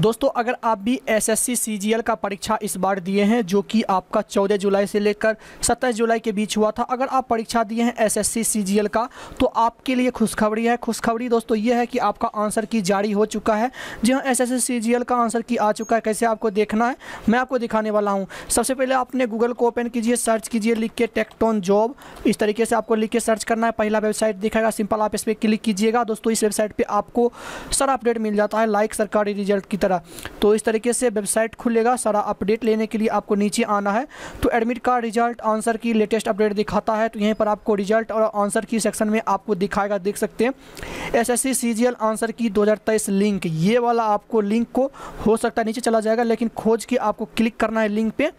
दोस्तों अगर आप भी एसएससी सीजीएल का परीक्षा इस बार दिए हैं जो कि आपका 14 जुलाई से लेकर 27 जुलाई के बीच हुआ था अगर आप परीक्षा दिए हैं एसएससी सीजीएल का तो आपके लिए खुशखबरी है खुशखबरी दोस्तों ये है कि आपका आंसर की जारी हो चुका है जी हाँ एस एस का आंसर की आ चुका है कैसे आपको देखना है मैं आपको दिखाने वाला हूँ सबसे पहले आपने गूगल को ओपन कीजिए सर्च कीजिए लिख के टेक्टोन जॉब इस तरीके से आपको लिख के सर्च करना है पहला वेबसाइट दिखाएगा सिंपल आप इस पर क्लिक कीजिएगा दोस्तों इस वेबसाइट पर आपको सर अपडेट मिल जाता है लाइक सरकारी रिजल्ट की वगैरह तो इस तरीके से वेबसाइट खुलेगा सारा अपडेट लेने के लिए आपको नीचे आना है तो admit card result answer key latest update दिखाता है तो यहीं पर आपको रिजल्ट और आंसर की सेक्शन में आपको दिखाएगा देख सकते हैं एस एस सी आंसर की दो लिंक ये वाला आपको लिंक को हो सकता है नीचे चला जाएगा लेकिन खोज के आपको क्लिक करना है लिंक पर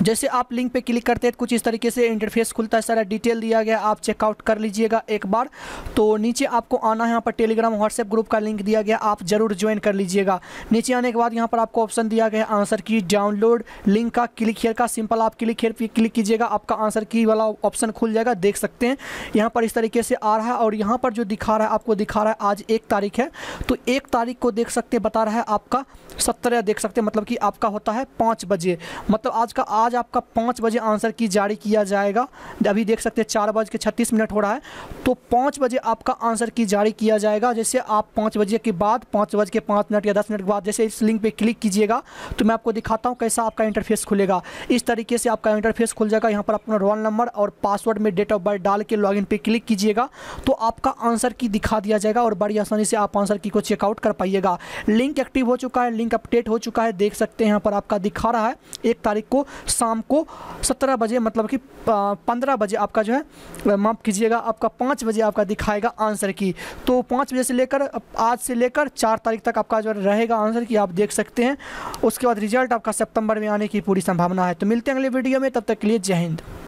जैसे आप लिंक पे क्लिक करते हैं तो कुछ इस तरीके से इंटरफेस खुलता है सारा डिटेल दिया गया आप चेकआउट कर लीजिएगा एक बार तो नीचे आपको आना है यहाँ पर टेलीग्राम व्हाट्सएप ग्रुप का लिंक दिया गया आप ज़रूर ज्वाइन कर लीजिएगा नीचे आने के बाद यहाँ पर आपको ऑप्शन दिया गया आंसर की डाउनलोड लिंक का क्लिक हेयर का सिंपल आप क्लिक हेयर पर क्लिक कीजिएगा आपका आंसर की वाला ऑप्शन खुल जाएगा देख सकते हैं यहाँ पर इस तरीके से आ रहा है और यहाँ पर जो दिखा रहा है आपको दिखा रहा है आज एक तारीख है तो एक तारीख को देख सकते बता रहा है आपका सत्तर देख सकते मतलब कि आपका होता है पाँच बजे मतलब आज का आज आपका पाँच बजे आंसर की जारी किया जाएगा अभी देख सकते हैं चार बज के छत्तीस मिनट हो रहा है तो पाँच बजे आपका आंसर की जारी किया जाएगा जैसे आप पाँच बजे के बाद पाँच बज के पाँच मिनट या दस मिनट के बाद जैसे इस लिंक पर क्लिक कीजिएगा तो मैं आपको दिखाता हूँ कैसा आपका इंटरफेस खुलेगा इस तरीके से आपका इंटरफेस खुल जाएगा यहाँ पर अपना रोल नंबर और पासवर्ड में डेट ऑफ बर्थ डाल के लॉग इन क्लिक कीजिएगा तो आपका आंसर की दिखा दिया जाएगा और बड़ी आसानी से आप आंसर की को चेकआउट कर पाइएगा लिंक एक्टिव हो चुका है लिंक अपडेट हो चुका है देख सकते हैं यहाँ पर आपका दिखा रहा है एक तारीख को शाम को सत्रह बजे मतलब कि पंद्रह बजे आपका जो है माफ़ कीजिएगा आपका पाँच बजे आपका दिखाएगा आंसर की तो पाँच बजे से लेकर आज से लेकर चार तारीख तक आपका जो रहेगा आंसर की आप देख सकते हैं उसके बाद रिजल्ट आपका सितंबर में आने की पूरी संभावना है तो मिलते हैं अगले वीडियो में तब तक के लिए जय हिंद